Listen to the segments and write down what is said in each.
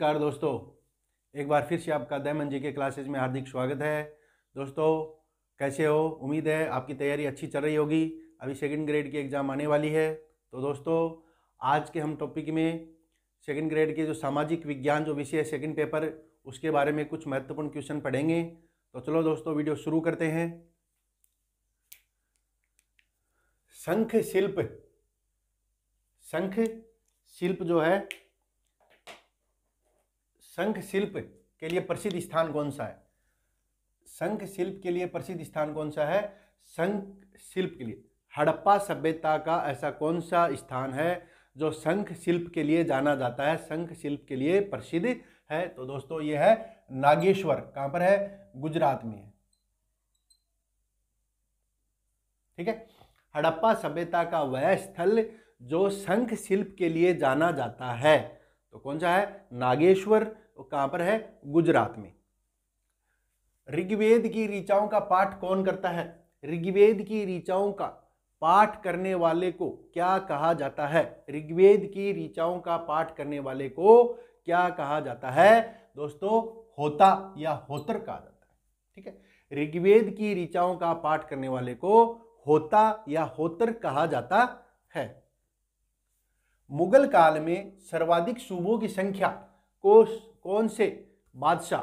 नमस्कार दोस्तों एक बार फिर से आपका दयमन जी के क्लासेज में हार्दिक स्वागत है दोस्तों कैसे हो उम्मीद है आपकी तैयारी अच्छी चल रही होगी अभी सेकंड ग्रेड की एग्ज़ाम आने वाली है तो दोस्तों आज के हम टॉपिक में सेकंड ग्रेड के जो सामाजिक विज्ञान जो विषय है सेकेंड पेपर उसके बारे में कुछ महत्वपूर्ण क्वेश्चन पढ़ेंगे तो चलो दोस्तों वीडियो शुरू करते हैं शंख शिल्प शंख शिल्प जो है संख शिल्प के लिए प्रसिद्ध स्थान कौन सा है संख शिल्प के लिए प्रसिद्ध स्थान कौन सा है संख शिल्प के लिए हड़प्पा सभ्यता का ऐसा कौन सा स्थान है जो संख शिल्प के लिए जाना जाता है संख शिल्प के लिए प्रसिद्ध है तो दोस्तों यह है नागेश्वर कहां पर है गुजरात में है ठीक है हड़प्पा सभ्यता का वह स्थल जो संख शिल्प के लिए जाना जाता है तो कौन सा है नागेश्वर वो कहां पर है गुजरात में ऋग्वेद की ऋचाओं का पाठ कौन करता है ऋग्वेद की ऋचाओं का पाठ करने वाले को क्या कहा जाता है ऋग्वेद की ऋचाओं का पाठ करने वाले को क्या कहा जाता है दोस्तों होता या होतर कहा जाता है ठीक है ऋग्वेद की ऋचाओं का पाठ करने वाले को होता या होतर कहा जाता है मुगल काल में सर्वाधिक सूबों की संख्या को कौन से बादशाह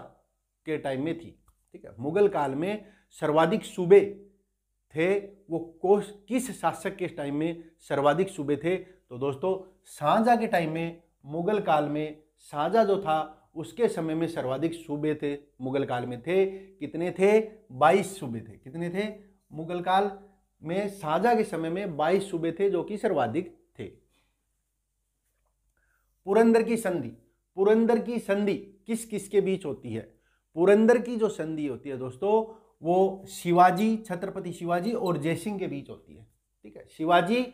के टाइम में थी ठीक है मुगल काल में सर्वाधिक सूबे थे वो कोस किस शासक के टाइम में सर्वाधिक सूबे थे तो दोस्तों साझा के टाइम में मुगल काल में साझा जो था उसके समय में सर्वाधिक सूबे थे मुगल काल में थे कितने थे 22 सूबे थे कितने थे मुगल काल में साझा के समय में 22 सूबे थे जो कि सर्वाधिक थे पुरंदर की संधि पुरंदर की संधि किस किस के बीच होती है पुरंदर की जो संधि होती है दोस्तों वो शिवाजी छत्रपति शिवाजी और जयसिंह के बीच होती है ठीक है शिवाजी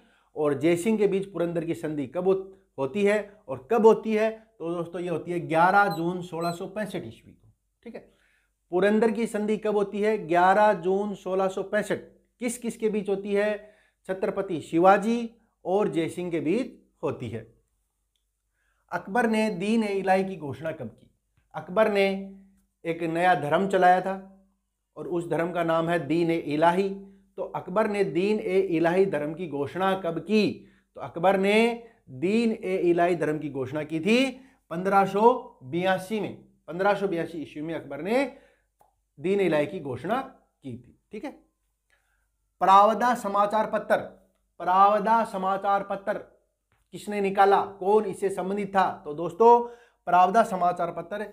और जयसिंह के बीच पुरंदर की संधि कब होती है और कब होती है तो दोस्तों ये होती है 11 जून सोलह ईस्वी को ठीक है पुरंदर की संधि कब होती है 11 जून सोलह किस किस के बीच होती है छत्रपति शिवाजी और जयसिंह के बीच होती है अकबर ने दीन इलाही की घोषणा कब की अकबर ने एक नया धर्म चलाया था और उस धर्म का नाम है दीन इलाही तो अकबर ने दीन ए इलाही धर्म की घोषणा कब की तो अकबर ने दीन ए इलाही धर्म की घोषणा की थी पंद्रह में पंद्रह ईस्वी में अकबर ने दीन इलाही की घोषणा की थी ठीक है प्रावदा समाचार पत्र प्रावदा समाचार पत्र किसने निकाला कौन इससे संबंधित था तो दोस्तों प्रावधा समाचार पत्र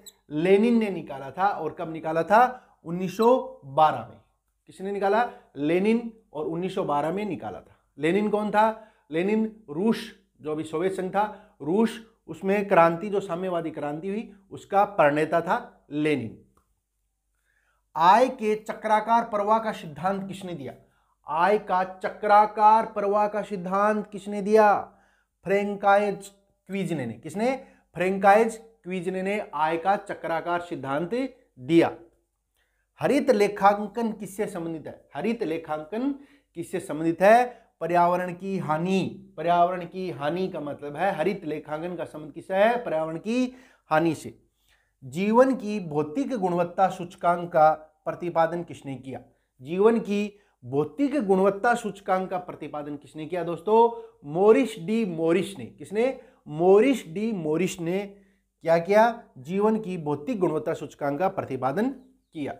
लेनिन ने निकाला था और कब निकाला था 1912 में किसने निकाला लेनिन और 1912 में निकाला था लेनिन कौन था लेनिन रूस जो अभी सोवियत संघ था रूस उसमें क्रांति जो साम्यवादी क्रांति हुई उसका प्रणेता था लेनिन आय के चक्राकार प्रवाह का सिद्धांत किसने दिया आय का चक्राकार प्रवाह का सिद्धांत किसने दिया फ्रेंकाइज क्वीजने ने किसने फ्रेंकाइज क्वीजने ने आय का चक्राकार सिद्धांत दिया हरित लेखांकन किससे संबंधित है हरित लेखांकन किससे संबंधित है पर्यावरण की हानि पर्यावरण की हानि का मतलब है हरित लेखांकन का संबंध किससे है पर्यावरण की हानि से जीवन की भौतिक गुणवत्ता सूचकांक का प्रतिपादन किसने किया जीवन की भौतिक गुणवत्ता सूचकांक का प्रतिपादन किसने किया दोस्तों मोरिश डी मोरिश ने किसने मोरिश डी मोरिश ने क्या किया जीवन की भौतिक गुणवत्ता सूचकांक का प्रतिपादन किया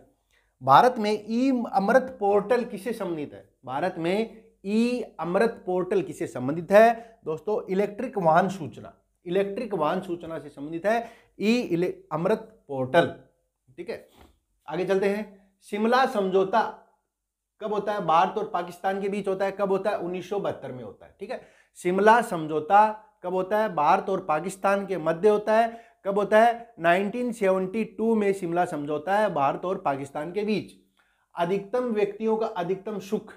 भारत में ई अमृत पोर्टल किसे संबंधित है भारत में ई अमृत पोर्टल किसे संबंधित है दोस्तों इलेक्ट्रिक वाहन सूचना इलेक्ट्रिक वाहन सूचना से संबंधित है ई अमृत पोर्टल ठीक है आगे चलते हैं शिमला समझौता कब होता है भारत और पाकिस्तान के बीच होता है कब होता है उन्नीस में होता है ठीक है शिमला समझौता कब होता है भारत और पाकिस्तान के मध्य होता है कब होता है 1972 में शिमला समझौता है भारत और पाकिस्तान के बीच अधिकतम व्यक्तियों का अधिकतम सुख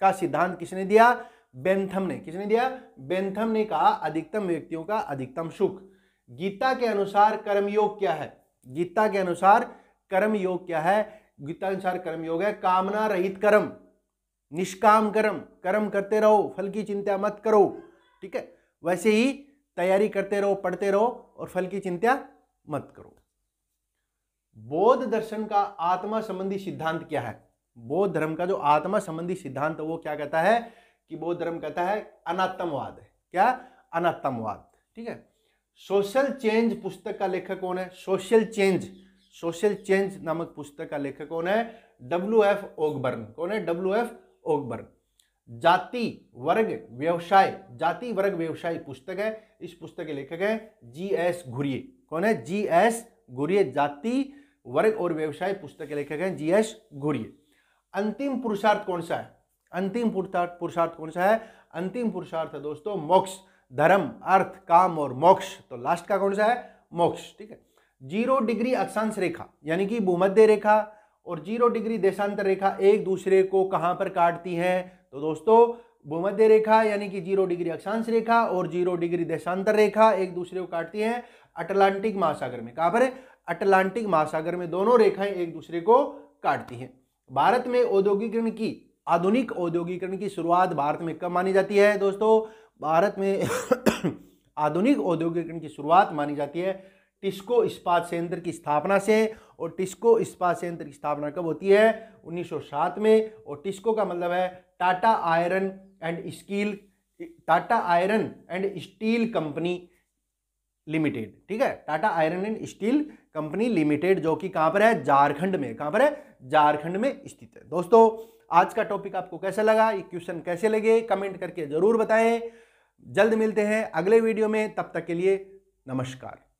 का सिद्धांत किसने दिया बेंथम ने किसने दिया बेंथम ने कहा अधिकतम व्यक्तियों का अधिकतम सुख गीता के अनुसार कर्मयोग क्या है गीता के अनुसार कर्मयोग क्या है गीता अनुसार कर्म योग है कामना रहित कर्म निष्काम कर्म कर्म करते रहो फल की चिंता मत करो ठीक है वैसे ही तैयारी करते रहो पढ़ते रहो और फल की चिंता मत करो बौद्ध दर्शन का आत्मा संबंधी सिद्धांत क्या है बौद्ध धर्म का जो आत्मा संबंधी सिद्धांत वो क्या कहता है कि बौद्ध धर्म कहता है अनात्मवाद है क्या अनात्मवाद ठीक है सोशल चेंज पुस्तक का लेखक कौन है सोशल चेंज सोशल चेंज नामक पुस्तक का लेखक कौन है डब्ल्यू एफ ओगबर्न कौन है डब्ल्यू एफ ओगबर्न जाति वर्ग व्यवसाय जाति वर्ग व्यवसाय पुस्तक है इस पुस्तक के लेखक है जी एस घुरिये कौन है जी एस घुरिये जाति वर्ग और व्यवसाय पुस्तक के लेखक हैं जी एस घुरिये अंतिम पुरुषार्थ कौन सा है अंतिम पुरुषार्थ कौन सा है अंतिम पुरुषार्थ है दोस्तों मोक्ष धर्म अर्थ काम और मोक्ष तो लास्ट का कौन सा है मोक्ष ठीक है जीरो डिग्री अक्षांश रेखा यानी कि भूमध्य रेखा और जीरो डिग्री देशांतर रेखा एक दूसरे को कहां पर काटती है तो दोस्तों भूमध्य रेखा यानी कि जीरो डिग्री अक्षांश रेखा और जीरो डिग्री देशांतर रेखा एक दूसरे को काटती है अटलांटिक महासागर में कहां पर है अटलांटिक महासागर में दोनों रेखाएं एक दूसरे को काटती हैं भारत में औद्योगिकरण की आधुनिक औद्योगिकरण की शुरुआत भारत में कब मानी जाती है दोस्तों भारत में आधुनिक औद्योगिकरण की शुरुआत मानी जाती है टिस्को इस्पात संयंत्र की स्थापना से और टिस्को इस्पात संयंत्र की स्थापना कब होती है 1907 में और टिस्को का मतलब है Tata iron and steel Tata iron and steel company limited ठीक है Tata iron and steel company limited जो कि कहाँ पर है झारखंड में कहाँ पर है झारखंड में स्थित है दोस्तों आज का टॉपिक आपको कैसा लगा ये क्वेश्चन कैसे लगे कमेंट करके ज़रूर बताएं जल्द मिलते हैं अगले वीडियो में तब तक के लिए नमस्कार